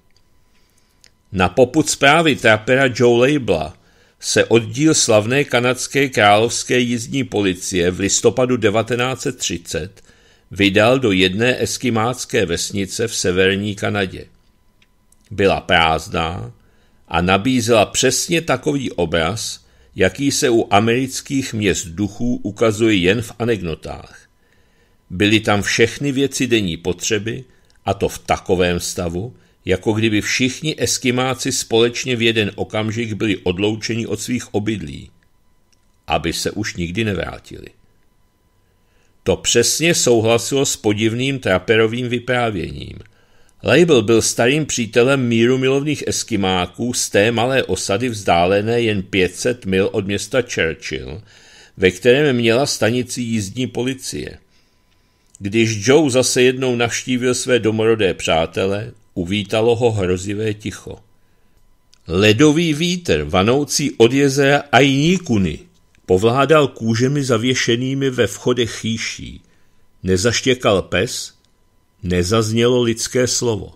Na poput zprávy trapera Joe Labela se oddíl slavné kanadské královské jízdní policie v listopadu 1930 vydal do jedné eskimácké vesnice v severní Kanadě. Byla prázdná a nabízela přesně takový obraz, jaký se u amerických měst duchů ukazuje jen v anekdotách. Byly tam všechny věci denní potřeby, a to v takovém stavu, jako kdyby všichni eskimáci společně v jeden okamžik byli odloučeni od svých obydlí, aby se už nikdy nevrátili. To přesně souhlasilo s podivným traperovým vyprávěním. Label byl starým přítelem míru milovných eskimáků z té malé osady vzdálené jen 500 mil od města Churchill, ve kterém měla stanici jízdní policie. Když Joe zase jednou navštívil své domorodé přátele, uvítalo ho hrozivé ticho. Ledový vítr, vanoucí od jezera Ainíkuny, povládal kůžemi zavěšenými ve vchodech chýší. Nezaštěkal pes, nezaznělo lidské slovo.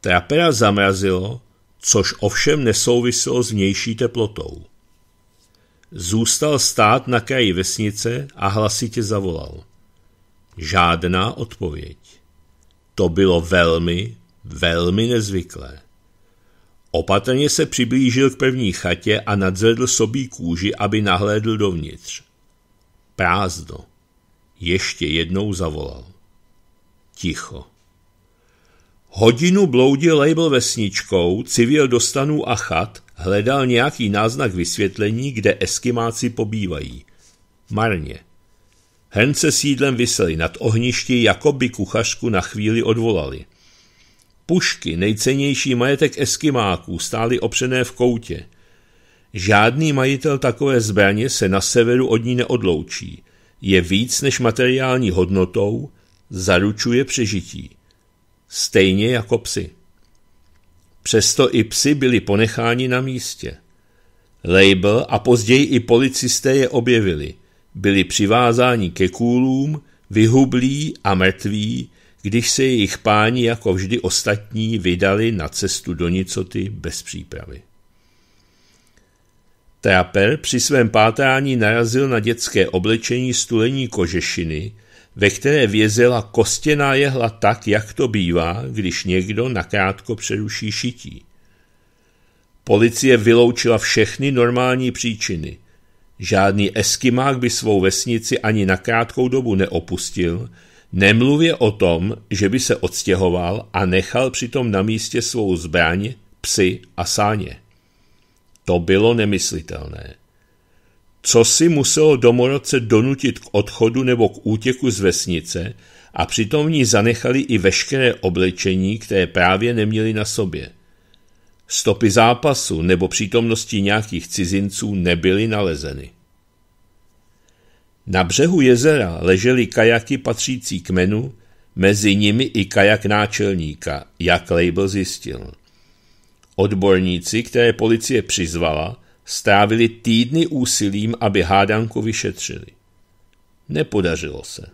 Trapera zamrazilo, což ovšem nesouviselo s vnější teplotou. Zůstal stát na kraji vesnice a hlasitě zavolal. Žádná odpověď. To bylo velmi, velmi nezvyklé. Opatrně se přiblížil k první chatě a nadzvedl sobí kůži, aby nahlédl dovnitř. Prázdno. Ještě jednou zavolal. Ticho. Hodinu bloudil label vesničkou, civil do stanů a chat, hledal nějaký náznak vysvětlení, kde eskimáci pobývají. Marně. Hence sídlem vysely nad ohništi, jako by kuchařku na chvíli odvolali. Pušky, nejcennější majetek eskimáků, stály opřené v koutě. Žádný majitel takové zbraně se na severu od ní neodloučí. Je víc než materiální hodnotou, zaručuje přežití. Stejně jako psy. Přesto i psy byli ponecháni na místě. Label a později i policisté je objevili – byli přivázáni ke kůlům, vyhublí a mrtví, když se jejich páni jako vždy ostatní vydali na cestu do nicoty bez přípravy. Traper při svém pátrání narazil na dětské oblečení stulení kožešiny, ve které vězela kostěná jehla tak, jak to bývá, když někdo nakrátko přeruší šití. Policie vyloučila všechny normální příčiny. Žádný Eskimák by svou vesnici ani na krátkou dobu neopustil, nemluvě o tom, že by se odstěhoval a nechal přitom na místě svou zbraň, psy a sáně. To bylo nemyslitelné. Co si muselo domorodce donutit k odchodu nebo k útěku z vesnice a přitom v ní zanechali i veškeré oblečení, které právě neměli na sobě – Stopy zápasu nebo přítomnosti nějakých cizinců nebyly nalezeny. Na břehu jezera ležely kajaky patřící kmenu, mezi nimi i kajak náčelníka, jak Label zjistil. Odborníci, které policie přizvala, strávili týdny úsilím, aby hádanku vyšetřili. Nepodařilo se.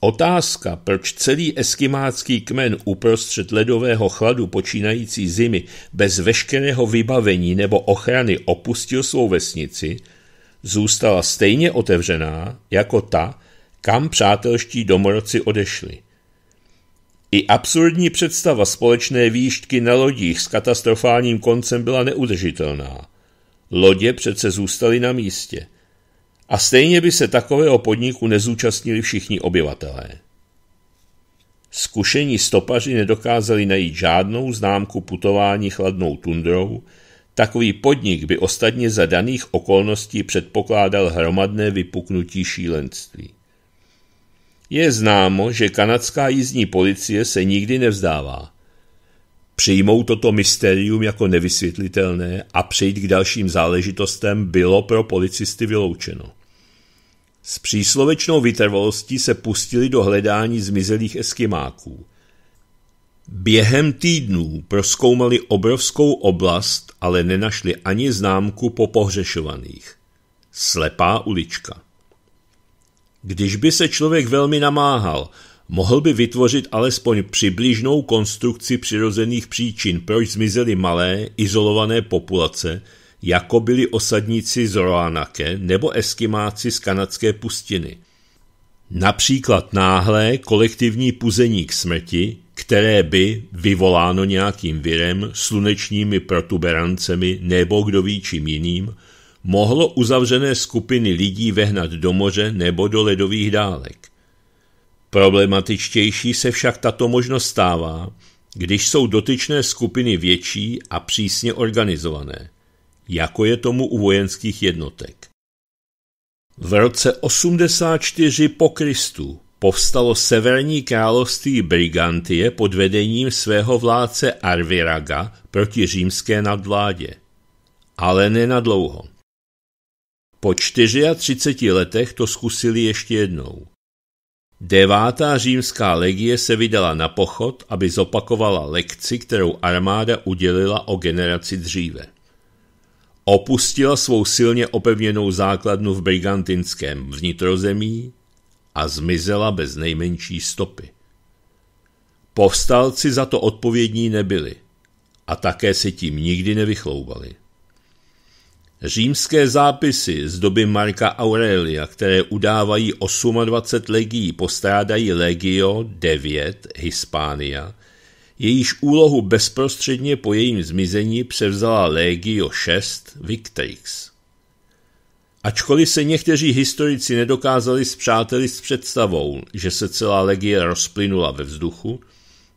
Otázka, proč celý eskimácký kmen uprostřed ledového chladu počínající zimy bez veškerého vybavení nebo ochrany opustil svou vesnici, zůstala stejně otevřená jako ta, kam přátelští domorodci odešli. I absurdní představa společné výšky na lodích s katastrofálním koncem byla neudržitelná. Lodě přece zůstaly na místě – a stejně by se takového podniku nezúčastnili všichni obyvatelé. Zkušení stopaři nedokázali najít žádnou známku putování chladnou tundrou, takový podnik by ostatně za daných okolností předpokládal hromadné vypuknutí šílenství. Je známo, že kanadská jízdní policie se nikdy nevzdává. Přijmout toto mysterium jako nevysvětlitelné a přejít k dalším záležitostem bylo pro policisty vyloučeno. S příslovečnou vytrvalostí se pustili do hledání zmizelých eskimáků. Během týdnů proskoumali obrovskou oblast, ale nenašli ani známku po pohřešovaných. Slepá ulička. Když by se člověk velmi namáhal, mohl by vytvořit alespoň přibližnou konstrukci přirozených příčin, proč zmizely malé, izolované populace, jako byli osadníci z Roanake nebo eskimáci z kanadské pustiny. Například náhlé kolektivní puzení k smrti, které by, vyvoláno nějakým virem, slunečními protuberancemi nebo kdo ví čím jiným, mohlo uzavřené skupiny lidí vehnat do moře nebo do ledových dálek. Problematičtější se však tato možnost stává, když jsou dotyčné skupiny větší a přísně organizované, jako je tomu u vojenských jednotek. V roce 84 po Kristu povstalo severní království Brigantie pod vedením svého vládce Arviraga proti římské nadvládě. Ale ne na dlouho. Po 34 letech to zkusili ještě jednou. Devátá římská legie se vydala na pochod, aby zopakovala lekci, kterou armáda udělila o generaci dříve. Opustila svou silně opevněnou základnu v brigantinském vnitrozemí a zmizela bez nejmenší stopy. Povstalci za to odpovědní nebyli a také se tím nikdy nevychloubali. Římské zápisy z doby Marka Aurelia, které udávají 28 legií, postrádají Legio 9 Hispania, jejíž úlohu bezprostředně po jejím zmizení převzala Legio 6 Victrix. Ačkoliv se někteří historici nedokázali zpřátelit s představou, že se celá legie rozplynula ve vzduchu,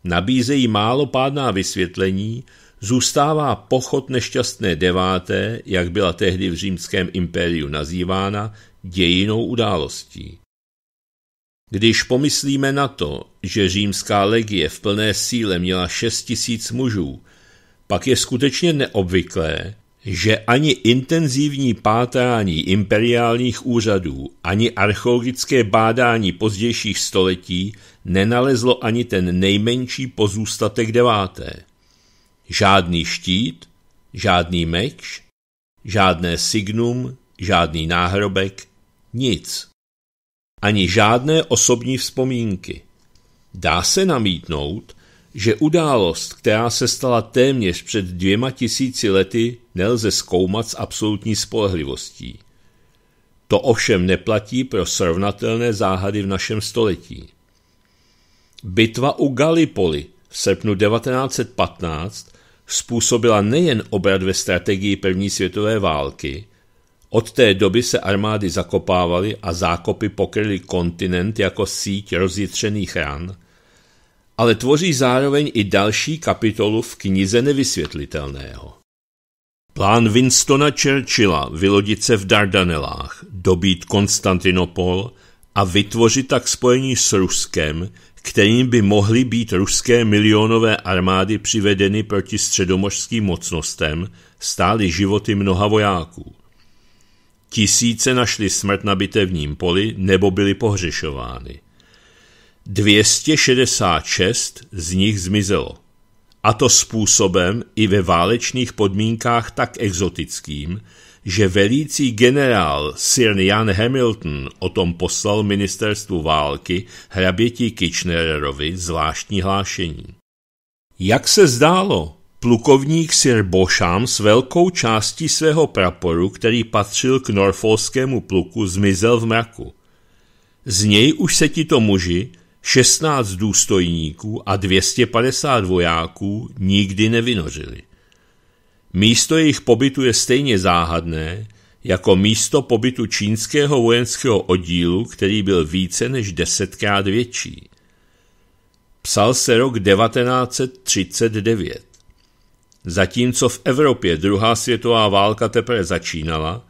nabízejí pádná vysvětlení, zůstává pochod nešťastné deváté, jak byla tehdy v římském impériu nazývána, dějinou událostí. Když pomyslíme na to, že římská legie v plné síle měla šest tisíc mužů, pak je skutečně neobvyklé, že ani intenzivní pátrání imperiálních úřadů, ani archeologické bádání pozdějších století nenalezlo ani ten nejmenší pozůstatek deváté žádný štít, žádný meč, žádné signum, žádný náhrobek, nic. Ani žádné osobní vzpomínky. Dá se namítnout, že událost, která se stala téměř před dvěma tisíci lety, nelze zkoumat s absolutní spolehlivostí. To ovšem neplatí pro srovnatelné záhady v našem století. Bitva u Gallipoli v srpnu 1915 způsobila nejen obrat ve strategii první světové války, od té doby se armády zakopávaly a zákopy pokryly kontinent jako síť rozjitřených ran, ale tvoří zároveň i další kapitolu v knize nevysvětlitelného. Plán Winstona Churchilla vylodit se v Dardanelách, dobít Konstantinopol a vytvořit tak spojení s Ruskem, kterým by mohly být ruské milionové armády přivedeny proti středomořským mocnostem, stály životy mnoha vojáků. Tisíce našli smrt na bitevním poli nebo byly pohřešovány. 266 z nich zmizelo. A to způsobem i ve válečných podmínkách tak exotickým, že velící generál Sir Jan Hamilton o tom poslal ministerstvu války hrabětí Kitchenerovi zvláštní hlášení. Jak se zdálo, plukovník Sir Bosham s velkou částí svého praporu, který patřil k norfolskému pluku, zmizel v mraku. Z něj už se tito muži, 16 důstojníků a 250 vojáků, nikdy nevynořili. Místo jejich pobytu je stejně záhadné, jako místo pobytu čínského vojenského oddílu, který byl více než desetkrát větší. Psal se rok 1939. Zatímco v Evropě druhá světová válka teprve začínala,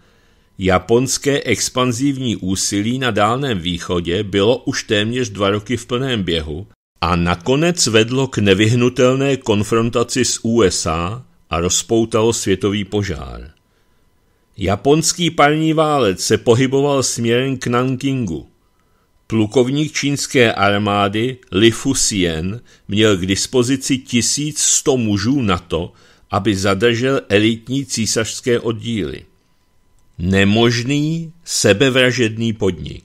japonské expanzivní úsilí na Dálném východě bylo už téměř dva roky v plném běhu a nakonec vedlo k nevyhnutelné konfrontaci s USA a rozpoutalo světový požár. Japonský parní válec se pohyboval směrem k Nankingu. Plukovník čínské armády Li Fuxian měl k dispozici 1100 mužů na to, aby zadržel elitní císařské oddíly. Nemožný sebevražedný podnik.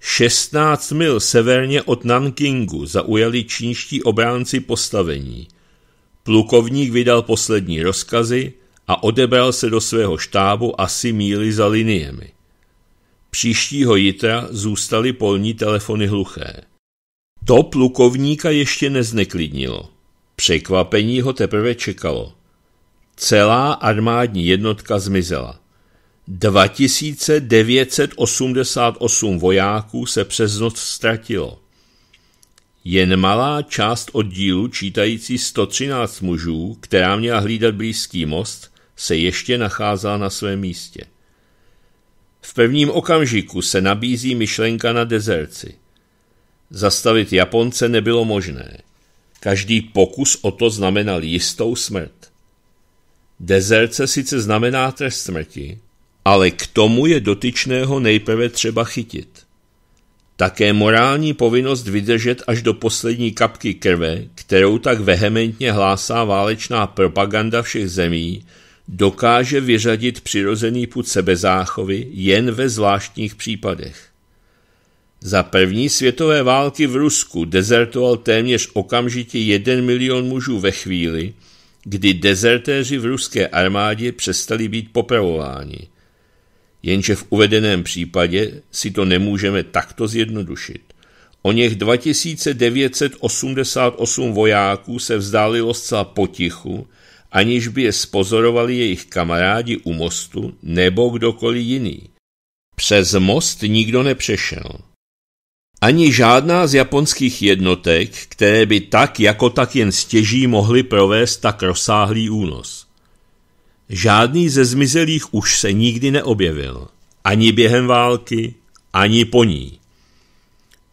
16 mil severně od Nankingu zaujali čínští obránci postavení, Plukovník vydal poslední rozkazy a odebral se do svého štábu asi míly za liniemi. Příštího jitra zůstaly polní telefony hluché. To plukovníka ještě nezneklidnilo. Překvapení ho teprve čekalo. Celá armádní jednotka zmizela. 2988 vojáků se přes noc ztratilo. Jen malá část oddílu čítající 113 mužů, která měla hlídat blízký most, se ještě nacházela na svém místě. V prvním okamžiku se nabízí myšlenka na dezerci. Zastavit Japonce nebylo možné. Každý pokus o to znamenal jistou smrt. Dezerce sice znamená trest smrti, ale k tomu je dotyčného nejprve třeba chytit také morální povinnost vydržet až do poslední kapky krve, kterou tak vehementně hlásá válečná propaganda všech zemí, dokáže vyřadit přirozený put sebezáchovy jen ve zvláštních případech. Za první světové války v Rusku dezertoval téměř okamžitě jeden milion mužů ve chvíli, kdy dezertéři v ruské armádě přestali být popravováni – Jenže v uvedeném případě si to nemůžeme takto zjednodušit. O něch 2988 vojáků se vzdálilo zcela potichu, aniž by je spozorovali jejich kamarádi u mostu nebo kdokoliv jiný. Přes most nikdo nepřešel. Ani žádná z japonských jednotek, které by tak jako tak jen stěží mohly provést tak rozsáhlý únos. Žádný ze zmizelých už se nikdy neobjevil, ani během války, ani po ní.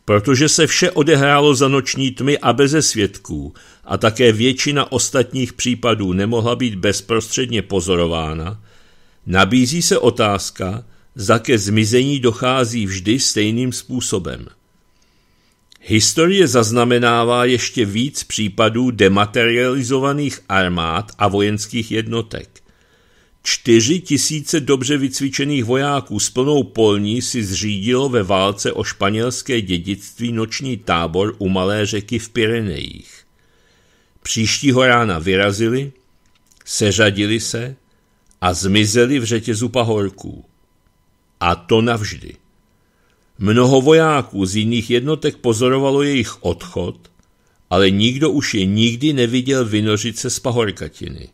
Protože se vše odehrálo za noční tmy a beze svědků a také většina ostatních případů nemohla být bezprostředně pozorována, nabízí se otázka, zda ke zmizení dochází vždy stejným způsobem. Historie zaznamenává ještě víc případů dematerializovaných armád a vojenských jednotek – Čtyři tisíce dobře vycvičených vojáků s plnou polní si zřídilo ve válce o španělské dědictví noční tábor u Malé řeky v Pyrenejích. Příštího rána vyrazili, seřadili se a zmizeli v řetězu pahorků. A to navždy. Mnoho vojáků z jiných jednotek pozorovalo jejich odchod, ale nikdo už je nikdy neviděl vynořit se z pahorkatiny.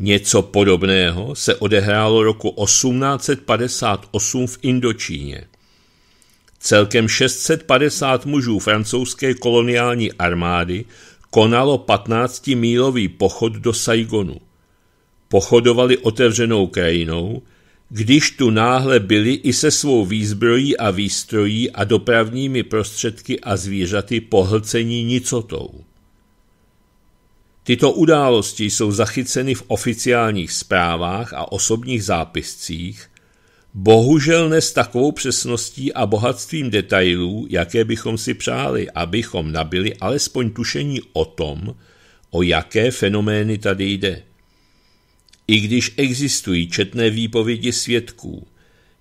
Něco podobného se odehrálo roku 1858 v Indočíně. Celkem 650 mužů francouzské koloniální armády konalo 15-mílový pochod do Saigonu. Pochodovali otevřenou krajinou, když tu náhle byli i se svou výzbrojí a výstrojí a dopravními prostředky a zvířaty pohlcení nicotou. Tyto události jsou zachyceny v oficiálních zprávách a osobních zápiscích, bohužel ne s takovou přesností a bohatstvím detailů, jaké bychom si přáli, abychom nabili alespoň tušení o tom, o jaké fenomény tady jde. I když existují četné výpovědi svědků,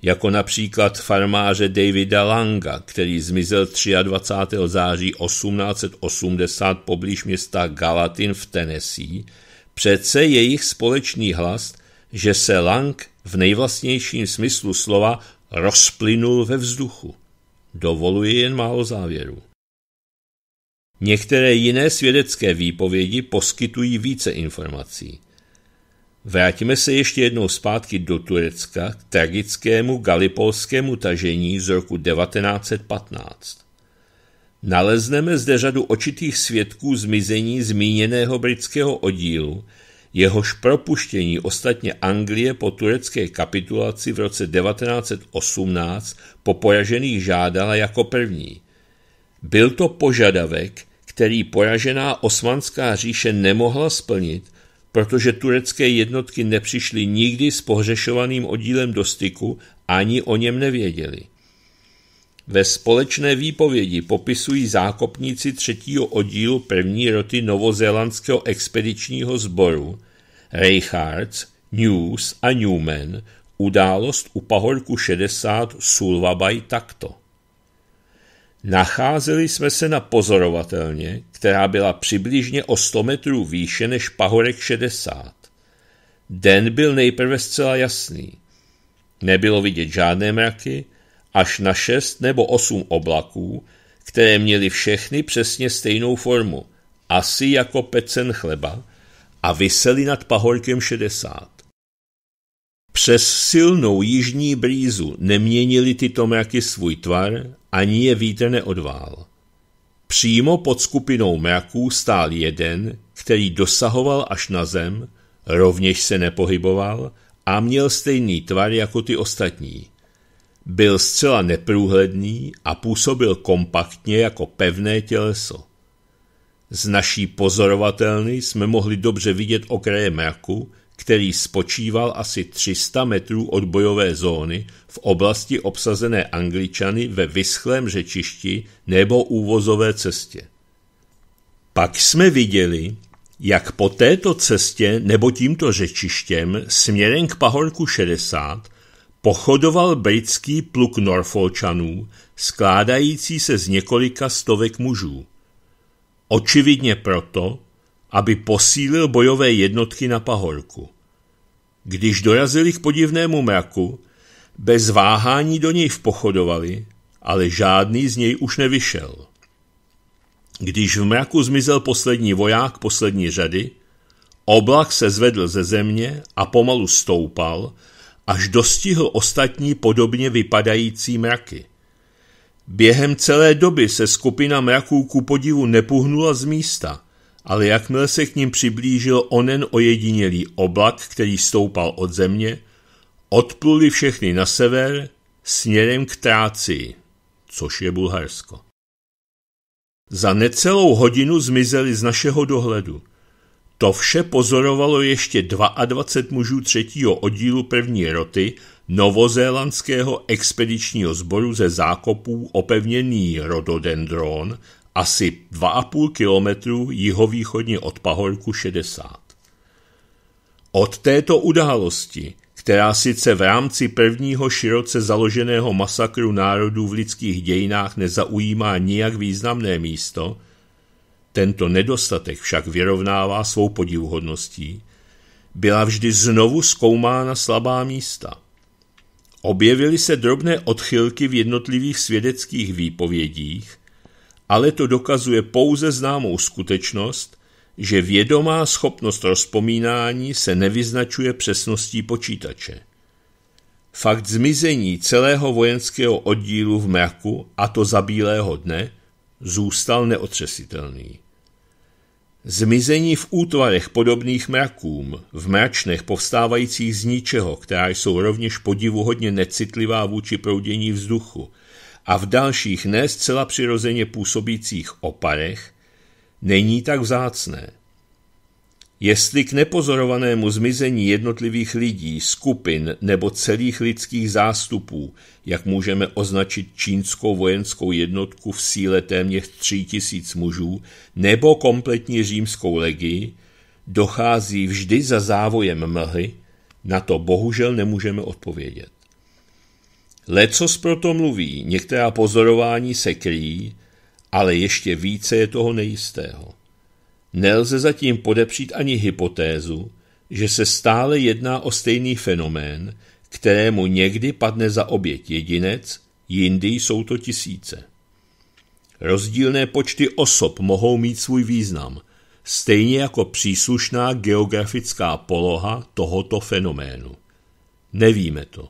jako například farmáře Davida Langa, který zmizel 23. září 1880 poblíž města Galatin v Tennessee, přece jejich společný hlas, že se Lang v nejvlastnějším smyslu slova rozplynul ve vzduchu. Dovoluji jen málo závěrů. Některé jiné svědecké výpovědi poskytují více informací. Vrátíme se ještě jednou zpátky do Turecka k tragickému galipolskému tažení z roku 1915. Nalezneme zde řadu očitých svědků zmizení zmíněného britského oddílu, jehož propuštění ostatně Anglie po turecké kapitulaci v roce 1918 po poražených žádala jako první. Byl to požadavek, který poražená osmanská říše nemohla splnit protože turecké jednotky nepřišly nikdy s pohřešovaným oddílem do styku ani o něm nevěděli. Ve společné výpovědi popisují zákopníci třetího oddílu první roty novozélandského expedičního sboru Reichards, News a Newman událost u pahorku 60 Sulvabaj takto. Nacházeli jsme se na pozorovatelně, která byla přibližně o 100 metrů výše než pahorek 60. Den byl nejprve zcela jasný. Nebylo vidět žádné mraky, až na šest nebo osm oblaků, které měly všechny přesně stejnou formu, asi jako pecen chleba, a vysely nad pahorkem 60. Přes silnou jižní brýzu neměnili tyto mraky svůj tvar ani je vítr neodvál. Přímo pod skupinou mraků stál jeden, který dosahoval až na zem, rovněž se nepohyboval a měl stejný tvar jako ty ostatní. Byl zcela neprůhledný a působil kompaktně jako pevné těleso. Z naší pozorovatelny jsme mohli dobře vidět okraje mraku, který spočíval asi 300 metrů od bojové zóny v oblasti obsazené Angličany ve vyschlém řečišti nebo úvozové cestě. Pak jsme viděli, jak po této cestě nebo tímto řečištěm směrem k pahorku 60 pochodoval britský pluk Norfolčanů, skládající se z několika stovek mužů. Očividně proto, aby posílil bojové jednotky na pahorku. Když dorazili k podivnému mraku, bez váhání do něj vpochodovali, ale žádný z něj už nevyšel. Když v mraku zmizel poslední voják poslední řady, oblak se zvedl ze země a pomalu stoupal, až dostihl ostatní podobně vypadající mraky. Během celé doby se skupina mraků ku podivu nepuhnula z místa – ale jakmile se k ním přiblížil onen ojedinělý oblak, který stoupal od země, odpluli všechny na sever směrem k Trácii, což je Bulharsko. Za necelou hodinu zmizeli z našeho dohledu. To vše pozorovalo ještě 22 mužů třetího oddílu první roty novozélandského expedičního sboru ze zákopů opevněný rododendron asi 2,5 kilometru jihovýchodně od pahorku 60. Od této události, která sice v rámci prvního široce založeného masakru národů v lidských dějinách nezaujímá nijak významné místo, tento nedostatek však vyrovnává svou podivuhodností, byla vždy znovu zkoumána slabá místa. Objevily se drobné odchylky v jednotlivých svědeckých výpovědích – ale to dokazuje pouze známou skutečnost, že vědomá schopnost rozpomínání se nevyznačuje přesností počítače. Fakt zmizení celého vojenského oddílu v mraku, a to za bílého dne, zůstal neotřesitelný. Zmizení v útvarech podobných mrakům, v mračnech povstávajících z ničeho, která jsou rovněž podivuhodně necitlivá vůči proudění vzduchu – a v dalších ne zcela přirozeně působících oparech není tak vzácné. Jestli k nepozorovanému zmizení jednotlivých lidí, skupin nebo celých lidských zástupů, jak můžeme označit čínskou vojenskou jednotku v síle téměř tří tisíc mužů, nebo kompletní římskou legii, dochází vždy za závojem mlhy, na to bohužel nemůžeme odpovědět. Lecos proto mluví, některá pozorování se kryjí, ale ještě více je toho nejistého. Nelze zatím podepřít ani hypotézu, že se stále jedná o stejný fenomén, kterému někdy padne za oběť jedinec, jindy jsou to tisíce. Rozdílné počty osob mohou mít svůj význam, stejně jako příslušná geografická poloha tohoto fenoménu. Nevíme to.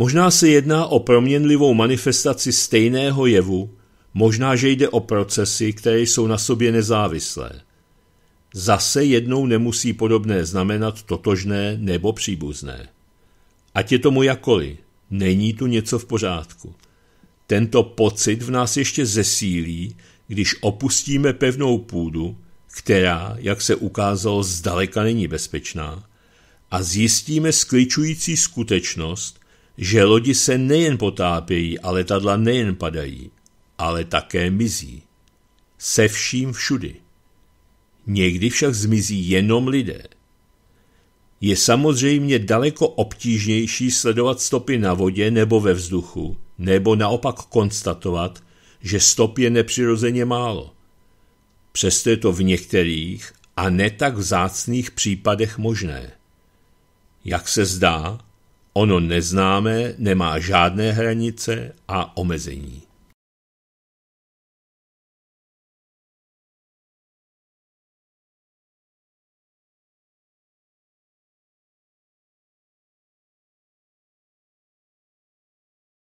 Možná se jedná o proměnlivou manifestaci stejného jevu, možná, že jde o procesy, které jsou na sobě nezávislé. Zase jednou nemusí podobné znamenat totožné nebo příbuzné. Ať je tomu jakoli, není tu něco v pořádku. Tento pocit v nás ještě zesílí, když opustíme pevnou půdu, která, jak se ukázalo, zdaleka není bezpečná, a zjistíme skličující skutečnost, že lodi se nejen potápějí a letadla nejen padají, ale také mizí. Se vším všudy. Někdy však zmizí jenom lidé. Je samozřejmě daleko obtížnější sledovat stopy na vodě nebo ve vzduchu, nebo naopak konstatovat, že stop je nepřirozeně málo. Přesto je to v některých a ne tak vzácných případech možné. Jak se zdá, Ono neznámé nemá žádné hranice a omezení.